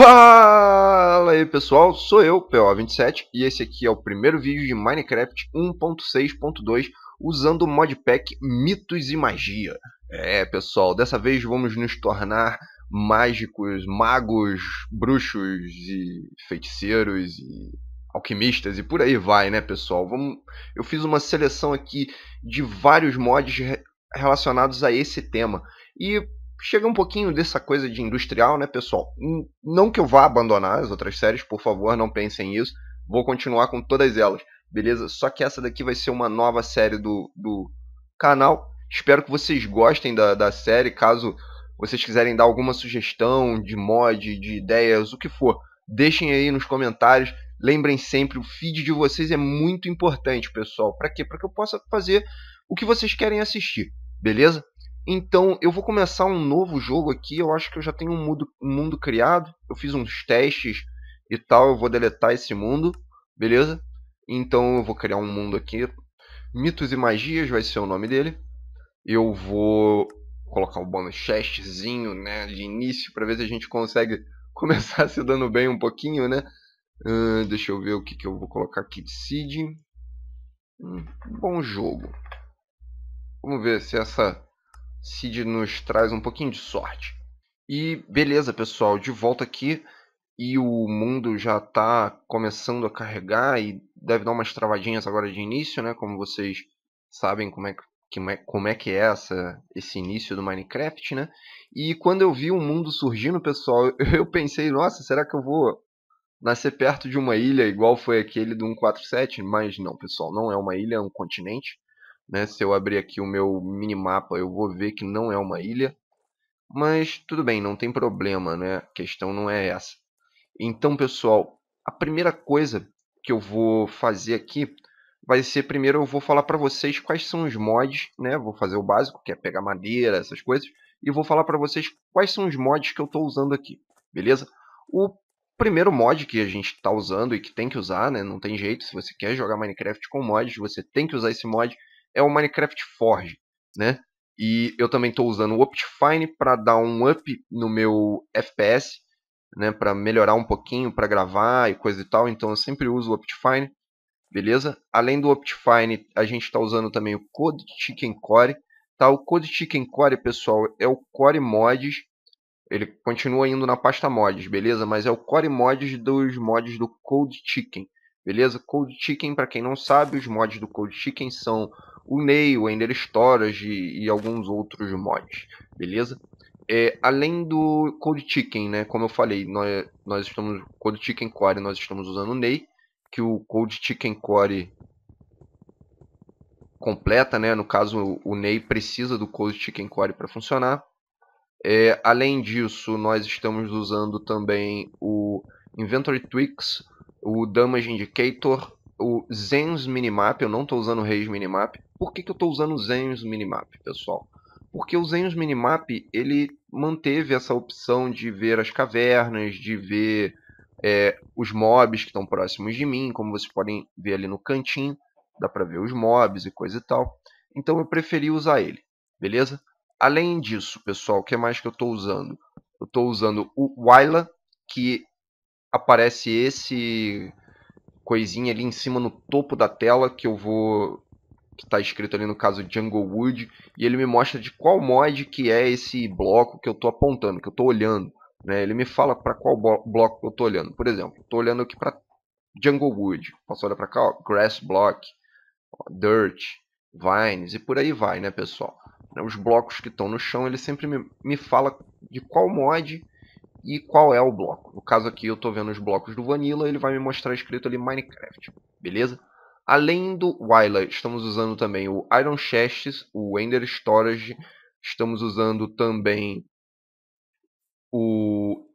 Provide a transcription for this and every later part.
Fala aí pessoal, sou eu, PO27, e esse aqui é o primeiro vídeo de Minecraft 1.6.2 usando o modpack Mitos e Magia. É pessoal, dessa vez vamos nos tornar mágicos, magos, bruxos e feiticeiros e alquimistas e por aí vai, né pessoal? Vamos... Eu fiz uma seleção aqui de vários mods relacionados a esse tema. E chega um pouquinho dessa coisa de industrial, né, pessoal? Não que eu vá abandonar as outras séries, por favor, não pensem isso. Vou continuar com todas elas, beleza? Só que essa daqui vai ser uma nova série do, do canal. Espero que vocês gostem da, da série. Caso vocês quiserem dar alguma sugestão de mod, de ideias, o que for, deixem aí nos comentários. Lembrem sempre, o feed de vocês é muito importante, pessoal. Para quê? Para que eu possa fazer o que vocês querem assistir, beleza? Então eu vou começar um novo jogo aqui. Eu acho que eu já tenho um mundo, um mundo criado. Eu fiz uns testes e tal. Eu vou deletar esse mundo, beleza? Então eu vou criar um mundo aqui. Mitos e Magias vai ser o nome dele. Eu vou colocar o um bonus chestzinho, né, de início para ver se a gente consegue começar se dando bem um pouquinho, né? Uh, deixa eu ver o que, que eu vou colocar aqui de seed. Hum, bom jogo. Vamos ver se essa Cid nos traz um pouquinho de sorte. E beleza, pessoal, de volta aqui e o mundo já está começando a carregar e deve dar umas travadinhas agora de início, né? Como vocês sabem como é que como é, que é essa, esse início do Minecraft, né? E quando eu vi o um mundo surgindo, pessoal, eu pensei, nossa, será que eu vou nascer perto de uma ilha igual foi aquele do 147? Mas não, pessoal, não é uma ilha, é um continente. Né? Se eu abrir aqui o meu minimapa, eu vou ver que não é uma ilha. Mas tudo bem, não tem problema, né? A questão não é essa. Então, pessoal, a primeira coisa que eu vou fazer aqui vai ser primeiro eu vou falar para vocês quais são os mods, né? Vou fazer o básico, que é pegar madeira, essas coisas, e vou falar para vocês quais são os mods que eu estou usando aqui, beleza? O primeiro mod que a gente está usando e que tem que usar, né? Não tem jeito, se você quer jogar Minecraft com mods, você tem que usar esse mod é o Minecraft Forge, né? E eu também estou usando o Optifine para dar um up no meu FPS, né, para melhorar um pouquinho, para gravar e coisa e tal. Então eu sempre uso o Optifine, beleza? Além do Optifine, a gente está usando também o Code Chicken Core, tá? O Code Chicken Core, pessoal, é o Core Mods. Ele continua indo na pasta mods, beleza? Mas é o Core Mods dos mods do Code Chicken, beleza? Code Chicken, para quem não sabe, os mods do Code Chicken são o Ney, o Ender Storage e, e alguns outros mods, beleza? É, além do Code Chicken, né? Como eu falei, nós, nós estamos Code Chicken Core, nós estamos usando o Ney, que o Code Chicken Core completa, né? No caso, o Ney precisa do Code Chicken Core para funcionar. É, além disso, nós estamos usando também o Inventory Tweaks, o Damage Indicator, o Zens Minimap, eu não estou usando o Reis Minimap. Por que, que eu estou usando o Zens Minimap, pessoal? Porque o Zens Minimap, ele manteve essa opção de ver as cavernas, de ver é, os mobs que estão próximos de mim, como vocês podem ver ali no cantinho, dá para ver os mobs e coisa e tal. Então eu preferi usar ele, beleza? Além disso, pessoal, o que mais que eu estou usando? Eu estou usando o Wyla, que aparece esse coisinha ali em cima no topo da tela que eu vou que está escrito ali no caso Jungle Wood e ele me mostra de qual mod que é esse bloco que eu estou apontando, que eu estou olhando. Né? Ele me fala para qual bloco que eu estou olhando. Por exemplo, estou olhando aqui para Jungle Wood. Posso olhar para cá, ó, Grass Block, ó, Dirt, Vines e por aí vai, né, pessoal? Os blocos que estão no chão, ele sempre me, me fala de qual mod e qual é o bloco. No caso aqui eu estou vendo os blocos do Vanilla, ele vai me mostrar escrito ali Minecraft, beleza? Além do Wild, estamos usando também o Iron Chests, o Ender Storage, estamos usando também o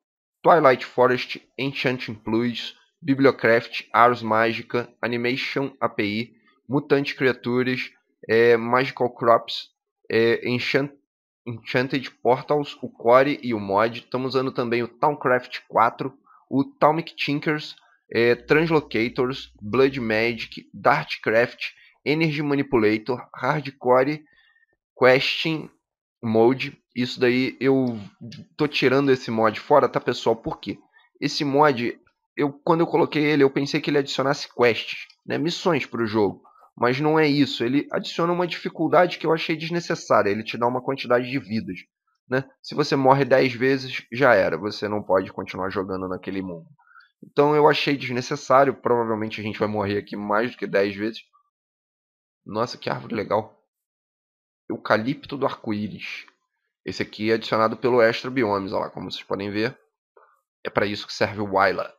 Twilight Forest, Enchanting Pluids, Bibliocraft, Ars Mágica, Animation API, Mutante Criaturas, é, Magical Crops, é, Enchant Enchanted Portals, o Core e o Mod. Estamos usando também o Towncraft 4, o Talmic Tinkers, é, Translocators, Blood Magic, Dartcraft, Energy Manipulator, Hardcore, Questing Mode. Isso daí eu tô tirando esse mod fora, tá pessoal? Por quê? Esse mod, eu, quando eu coloquei ele, eu pensei que ele adicionasse quests, né, missões para o jogo mas não é isso. Ele adiciona uma dificuldade que eu achei desnecessária. Ele te dá uma quantidade de vidas. Né? Se você morre 10 vezes, já era. Você não pode continuar jogando naquele mundo. Então eu achei desnecessário. Provavelmente a gente vai morrer aqui mais do que 10 vezes. Nossa, que árvore legal. Eucalipto do arco-íris. Esse aqui é adicionado pelo Extra Biomes, lá, como vocês podem ver. É para isso que serve o Wyla.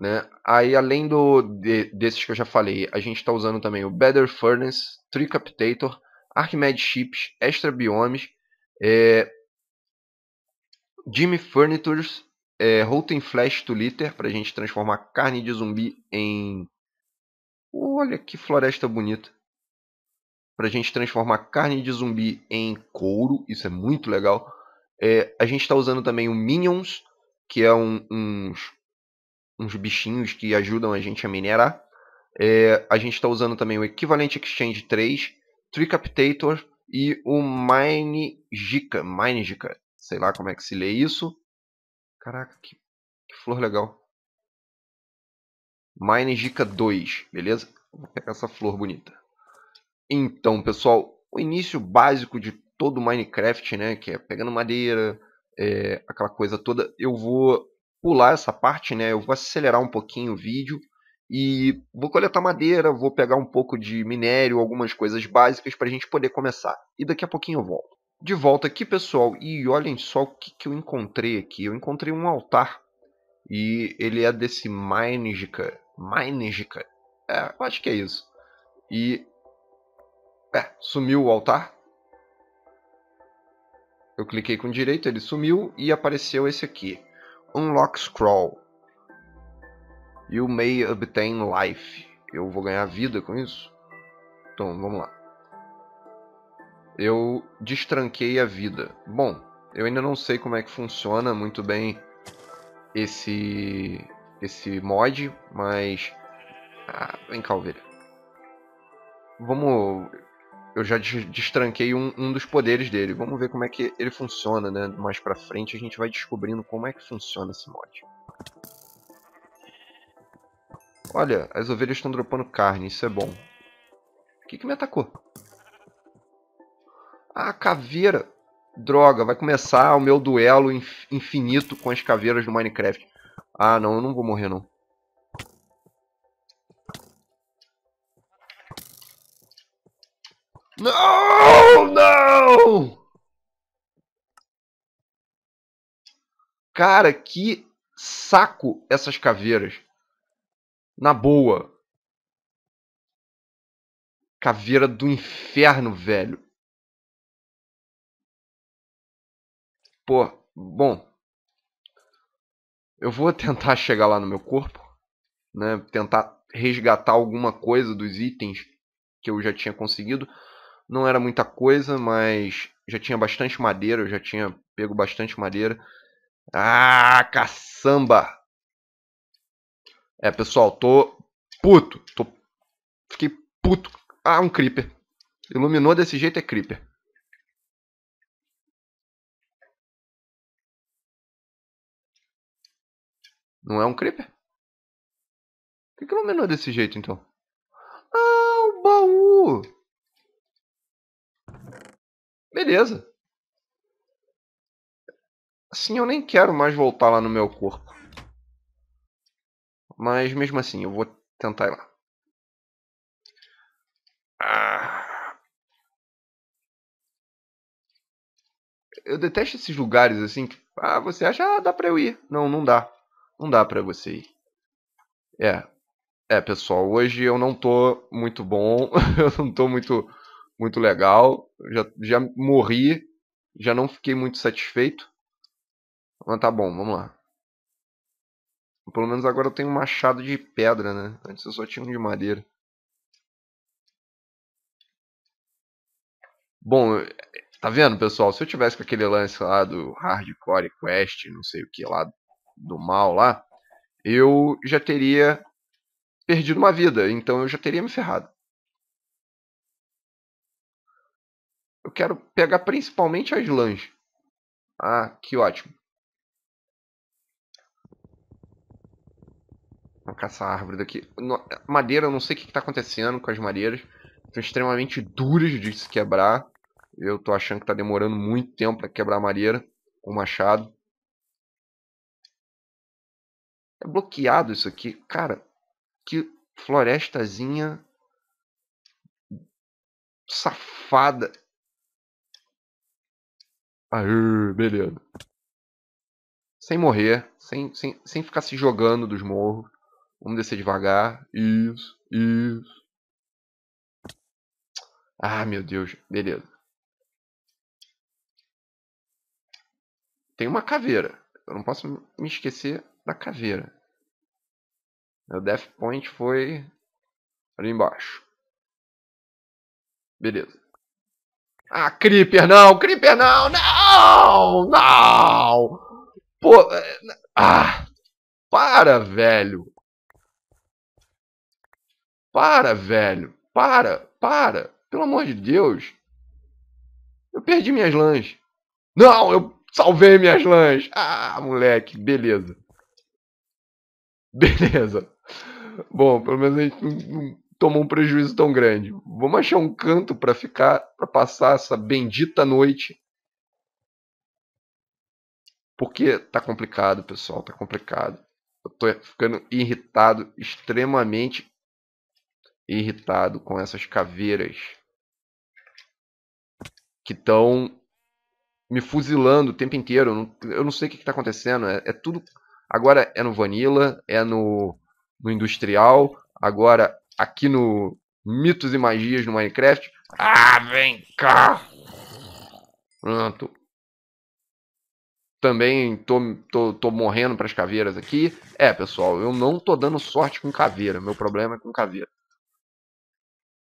Né? Aí, além do, de, desses que eu já falei, a gente está usando também o Better Furnace, Tricaptator, Archimed Chips, Extra Biomes, é, Jimmy Furnitures, é, Routing Flash to Litter, para a gente transformar carne de zumbi em... Olha que floresta bonita! Para a gente transformar carne de zumbi em couro, isso é muito legal. É, a gente está usando também o Minions, que é um, uns uns bichinhos que ajudam a gente a minerar. É, a gente está usando também o equivalente Exchange 3, Tricaptator e o MineGica, MineGica, sei lá como é que se lê isso. Caraca, que, que flor legal. MineGica 2, beleza? Vou pegar essa flor bonita. Então, pessoal, o início básico de todo Minecraft, né, que é pegando madeira, é, aquela coisa toda, eu vou pular essa parte, né? Eu vou acelerar um pouquinho o vídeo e vou coletar madeira, vou pegar um pouco de minério, algumas coisas básicas para a gente poder começar. E daqui a pouquinho eu volto. De volta aqui, pessoal, e olhem só o que, que eu encontrei aqui. Eu encontrei um altar e ele é desse Meinjica. Meinjica. É, eu acho que é isso. E. É, sumiu o altar. Eu cliquei com direito, ele sumiu e apareceu esse aqui. Unlock Scroll. You may obtain life. Eu vou ganhar vida com isso? Então, vamos lá. Eu destranquei a vida. Bom, eu ainda não sei como é que funciona muito bem esse esse mod, mas ah, vem cá, ovelha. Vamos eu já destranquei um, um, dos poderes dele. Vamos ver como é que ele funciona, né? Mais pra frente a gente vai descobrindo como é que funciona esse mod. Olha, as ovelhas estão dropando carne, isso é bom. O que, que me atacou? Ah, caveira! Droga, vai começar o meu duelo infinito com as caveiras do Minecraft. Ah, não, eu não vou morrer, não. Cara, que saco essas caveiras. Na boa. Caveira do inferno, velho. Pô, bom. Eu vou tentar chegar lá no meu corpo, né? Tentar resgatar alguma coisa dos itens que eu já tinha conseguido. Não era muita coisa, mas já tinha bastante madeira, eu já tinha pego bastante madeira. Ah, caçamba! É, pessoal, tô puto. Tô... Fiquei puto. Ah, um creeper. Iluminou desse jeito é creeper. Não é um creeper? Por que iluminou desse jeito, então? Ah, o baú! Beleza. Assim, eu nem quero mais voltar lá no meu corpo. Mas mesmo assim, eu vou tentar ir lá. Ah. Eu detesto esses lugares assim que, ah, você acha, ah, dá pra eu ir. Não, não dá. Não dá pra você ir. É. É, pessoal, hoje eu não tô muito bom, eu não tô muito muito legal, já, já morri, já não fiquei muito satisfeito. Ah, tá bom, vamos lá. Pelo menos agora eu tenho um machado de pedra, né? Antes eu só tinha um de madeira. Bom, tá vendo, pessoal? Se eu tivesse com aquele lance lá do Hardcore Quest, não sei o que lá, do mal lá, eu já teria perdido uma vida. Então eu já teria me ferrado. Eu quero pegar principalmente as lãs. Ah, que ótimo. Vamos caçar a árvore daqui. madeira, eu não sei o que, está acontecendo com as madeiras. São extremamente duras de se quebrar. Eu estou achando que está demorando muito tempo para quebrar a madeira com o machado. É bloqueado isso aqui. Cara, que florestazinha safada. Aê, beleza. Sem morrer, sem, sem, sem ficar se jogando dos morros. Vamos descer devagar. Isso, isso. Ah, meu Deus. Beleza. Tem uma caveira. Eu não posso me esquecer da caveira. Meu death point foi ali embaixo. Beleza. Ah, Creeper, não! Creeper, não! Não! Não! Pô... É, ah! Para, velho! Para, velho. Para, para. Pelo amor de Deus. Eu perdi minhas lãs. Não, eu salvei minhas lãs. Ah, moleque, beleza. Beleza. Bom, pelo menos a gente não tomou um prejuízo tão grande. Vamos achar um canto para ficar, para passar essa bendita noite. Porque tá complicado, pessoal, tá complicado. Eu tô ficando irritado, extremamente irritado com essas caveiras que estão me fuzilando o tempo inteiro. Eu não, sei o que está acontecendo. É, é, tudo. Agora é no Vanilla, é no, no Industrial, agora aqui no Mitos e Magias no Minecraft. Ah, vem cá! Pronto. Também tô, tô, tô morrendo para as caveiras aqui. É, pessoal, eu não tô dando sorte com caveira. Meu problema é com caveira.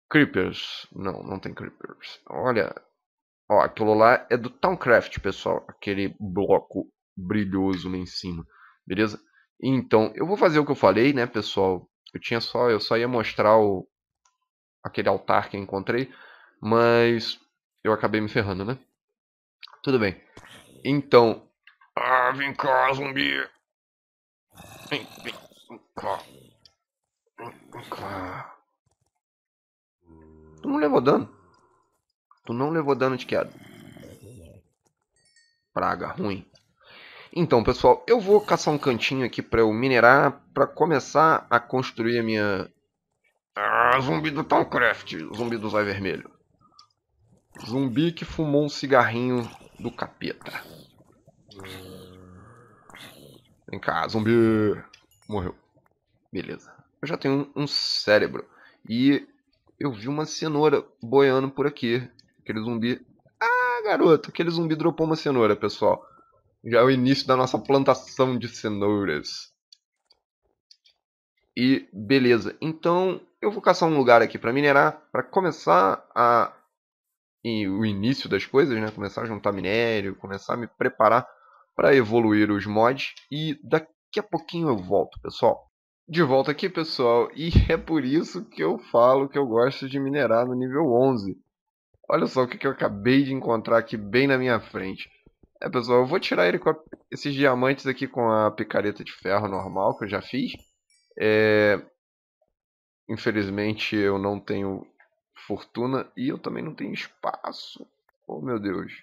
Creepers. Não, não tem Creepers. Olha. Ó, aquilo lá é do Towncraft, pessoal. Aquele bloco brilhoso lá em cima. Beleza? Então, eu vou fazer o que eu falei, né, pessoal? Eu tinha só, eu só ia mostrar o aquele altar que eu encontrei, mas eu acabei me ferrando, né? Tudo bem. Então, ah, vem cá, zumbi. Vem, vem, vem cá. Vem cá. Tu não levou dano. Tu não levou dano de queda. Praga, ruim. Então, pessoal, eu vou caçar um cantinho aqui para eu minerar, para começar a construir a minha... Ah, zumbi do Towncraft, zumbi do Zóio Vermelho. Zumbi que fumou um cigarrinho do capeta. Vem cá, zumbi. Morreu. Beleza. Eu já tenho um cérebro. E eu vi uma cenoura boiando por aqui. Aquele zumbi. Ah, garoto, aquele zumbi dropou uma cenoura, pessoal. Já é o início da nossa plantação de cenouras. E beleza, então eu vou caçar um lugar aqui para minerar, para começar a o início das coisas, né? Começar a juntar minério, começar a me preparar para evoluir os mods e daqui a pouquinho eu volto, pessoal. De volta aqui, pessoal, e é por isso que eu falo que eu gosto de minerar no nível 11. Olha só o que eu acabei de encontrar aqui bem na minha frente. É, pessoal, eu vou tirar ele com a... esses diamantes aqui com a picareta de ferro normal que eu já fiz. É... Infelizmente eu não tenho fortuna e eu também não tenho espaço. Oh, meu Deus.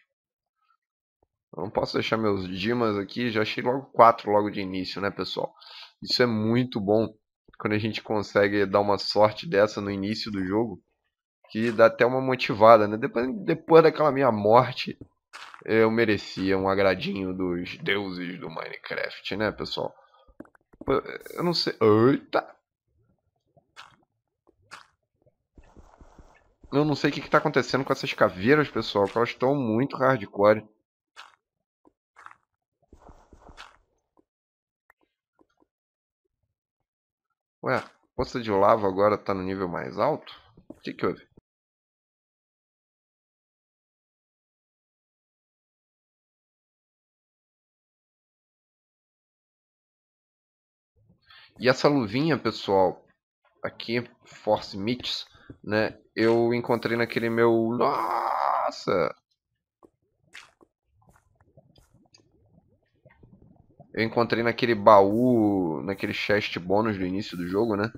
Eu não posso deixar meus dimas aqui, já achei logo 4 logo de início, né, pessoal? Isso é muito bom quando a gente consegue dar uma sorte dessa no início do jogo, que dá até uma motivada, né? Depois, depois daquela minha morte, eu merecia um agradinho dos deuses do Minecraft, né, pessoal? Eu não sei. Eita! Eu não sei o que está acontecendo com essas caveiras, pessoal, que elas estão muito hardcore. Costa de lava agora está no nível mais alto? O que, que houve? E essa luvinha, pessoal, aqui, Force Mits, né? Eu encontrei naquele meu. Nossa! eu encontrei naquele baú, naquele chest bônus do início do jogo, né?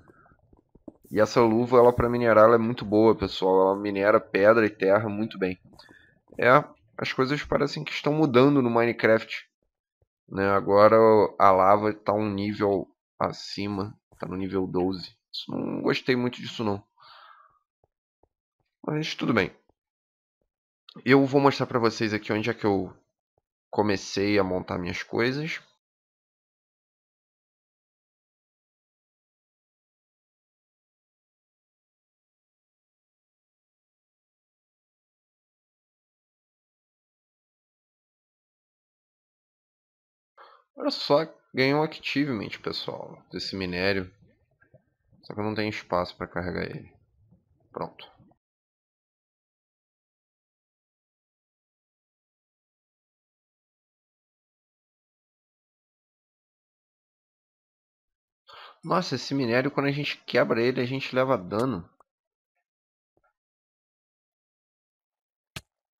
E essa luva, ela para minerar, ela é muito boa, pessoal. Ela minera pedra e terra muito bem. É, as coisas parecem que estão mudando no Minecraft. Né? Agora a lava está um nível acima, está no nível 12. Isso, não gostei muito disso não. Mas tudo bem. Eu vou mostrar para vocês aqui onde é que eu comecei a montar minhas coisas. Olha só, ganhou um achievement, pessoal, desse minério. Só que eu não tenho espaço para carregar ele. Pronto. Nossa, esse minério, quando a gente quebra ele, a gente leva dano.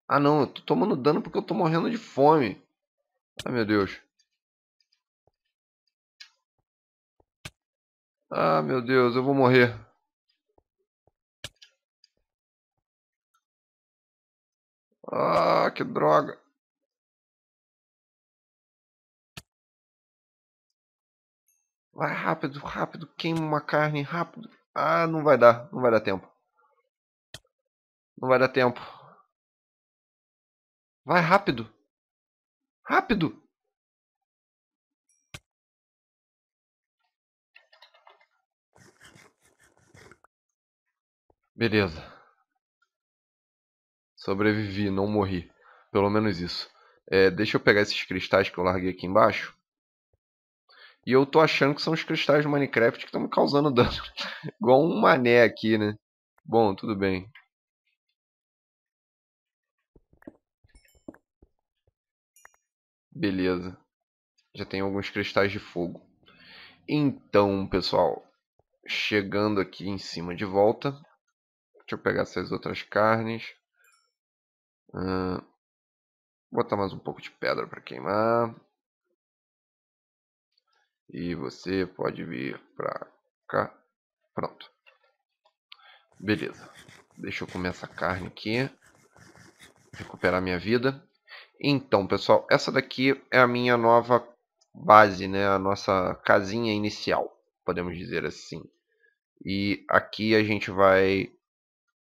Ah não, eu tô tomando dano porque eu tô morrendo de fome. Ai meu Deus. Ah, meu Deus, eu vou morrer. Ah, que droga. Vai rápido, rápido, queima uma carne, rápido. Ah, não vai dar, não vai dar tempo. Não vai dar tempo. Vai rápido. Rápido. Beleza. Sobrevivi, não morri. Pelo menos isso. É, deixa eu pegar esses cristais que eu larguei aqui embaixo. E eu tô achando que são os cristais do Minecraft que estão me causando dano. Igual um mané aqui, né? Bom, tudo bem. Beleza. Já tem alguns cristais de fogo. Então, pessoal, chegando aqui em cima de volta, Deixa eu pegar essas outras carnes. Uh, botar mais um pouco de pedra para queimar. E você pode vir para cá. Pronto. Beleza. Deixa eu comer essa carne aqui. Recuperar minha vida. Então, pessoal, essa daqui é a minha nova base, né? A nossa casinha inicial, podemos dizer assim. E aqui a gente vai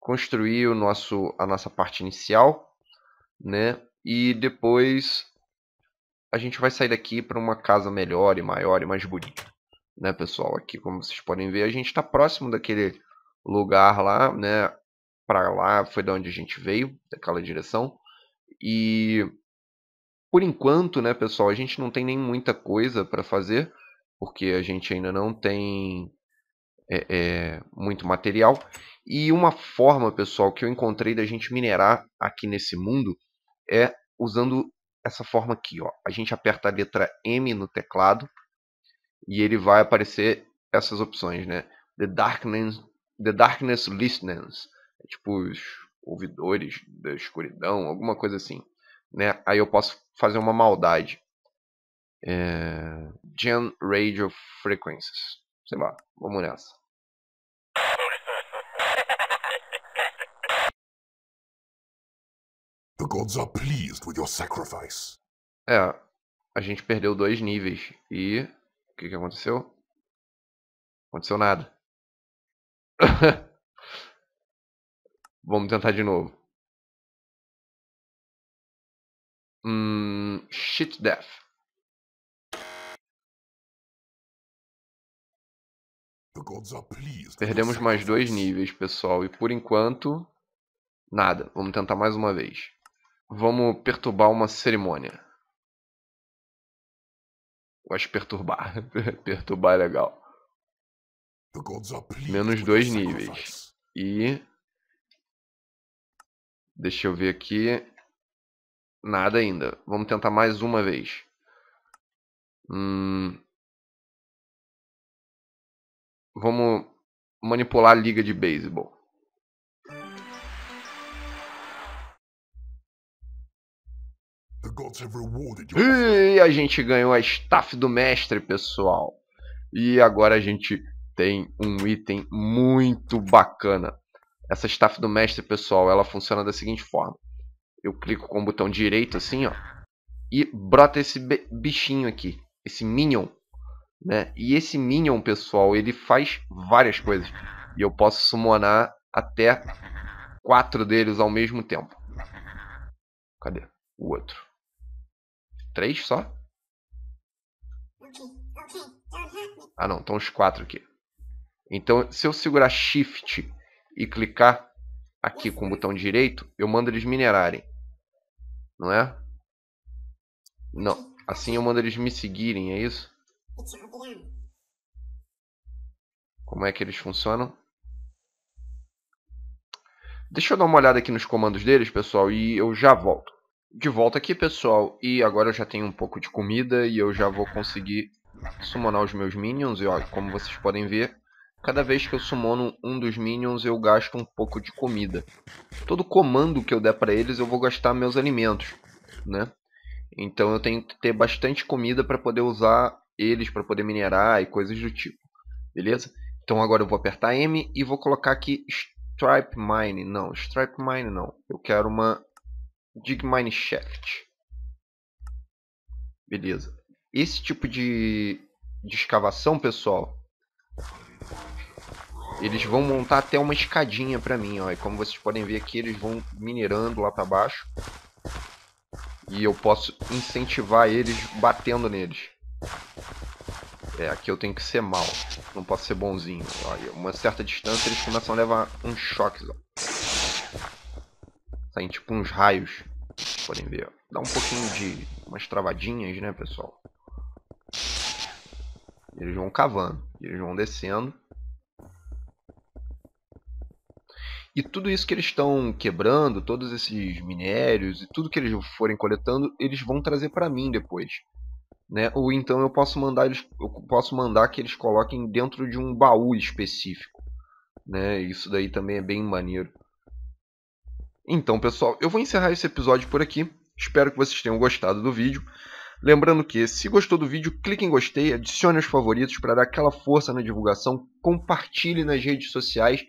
construir o nosso, a nossa parte inicial, né? E depois a gente vai sair daqui para uma casa melhor e maior e mais bonita, né, pessoal? Aqui, como vocês podem ver, a gente está próximo daquele lugar lá, né? Para lá foi da onde a gente veio, daquela direção. E por enquanto, né, pessoal, a gente não tem nem muita coisa para fazer, porque a gente ainda não tem é, é, muito material. E uma forma, pessoal, que eu encontrei da gente minerar aqui nesse mundo é usando essa forma aqui. Ó. A gente aperta a letra M no teclado e ele vai aparecer essas opções, né? The Darkness, the darkness Listeners, é tipo os ouvidores da escuridão, alguma coisa assim. Né? Aí eu posso fazer uma maldade. É... Gen Radio Frequencies. Sei lá, vamos nessa. The gods are pleased with your sacrifice. É, a gente perdeu dois níveis e o que, que aconteceu? Aconteceu nada. Vamos tentar de novo. Hum, shit death. Perdemos mais dois níveis, pessoal, e por enquanto nada. Vamos tentar mais uma vez. Vamos perturbar uma cerimônia. Eu acho perturbar. perturbar é legal. Menos dois níveis. E. Deixa eu ver aqui. Nada ainda. Vamos tentar mais uma vez. Hum... Vamos manipular a liga de beisebol. E a gente ganhou a staff do mestre, pessoal. E agora a gente tem um item muito bacana. Essa staff do mestre, pessoal, ela funciona da seguinte forma. Eu clico com o botão direito assim, ó, e brota esse bichinho aqui, esse minion, né? E esse minion, pessoal, ele faz várias coisas. E eu posso summonar até quatro deles ao mesmo tempo. Cadê? O outro. Três só? Ah, não. Estão os quatro aqui. Então, se eu segurar Shift e clicar aqui com o botão direito, eu mando eles minerarem. Não é? Não. Assim eu mando eles me seguirem, é isso? Como é que eles funcionam? Deixa eu dar uma olhada aqui nos comandos deles, pessoal, e eu já volto de volta aqui, pessoal. E agora eu já tenho um pouco de comida e eu já vou conseguir summonar os meus minions. E ó, como vocês podem ver, cada vez que eu summono um dos minions, eu gasto um pouco de comida. Todo comando que eu der para eles, eu vou gastar meus alimentos, né? Então eu tenho que ter bastante comida para poder usar eles, para poder minerar e coisas do tipo. Beleza? Então agora eu vou apertar M e vou colocar aqui Stripe Mine. Não, Stripe Mine não. Eu quero uma Dig Mine Shaft. Beleza. Esse tipo de, de escavação, pessoal, eles vão montar até uma escadinha para mim, ó. E como vocês podem ver aqui, eles vão minerando lá para baixo. E eu posso incentivar eles batendo neles. É, aqui eu tenho que ser mal. Não posso ser bonzinho. Ó, e uma certa distância eles começam a levar uns choques, ó tem tá tipo uns raios. Podem ver. Dá um pouquinho de umas travadinhas, né, pessoal? Eles vão cavando. Eles vão descendo. E tudo isso que eles estão quebrando, todos esses minérios e tudo que eles forem coletando, eles vão trazer para mim depois. Né? Ou então eu posso mandar eles, eu posso mandar que eles coloquem dentro de um baú específico, né? Isso daí também é bem maneiro. Então, pessoal, eu vou encerrar esse episódio por aqui. Espero que vocês tenham gostado do vídeo. Lembrando que, se gostou do vídeo, clique em gostei, adicione os favoritos para dar aquela força na divulgação, compartilhe nas redes sociais.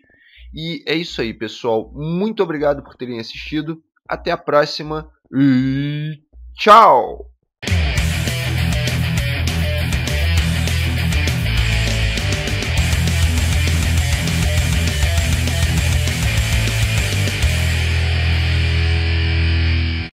E é isso aí, pessoal. Muito obrigado por terem assistido. Até a próxima e tchau!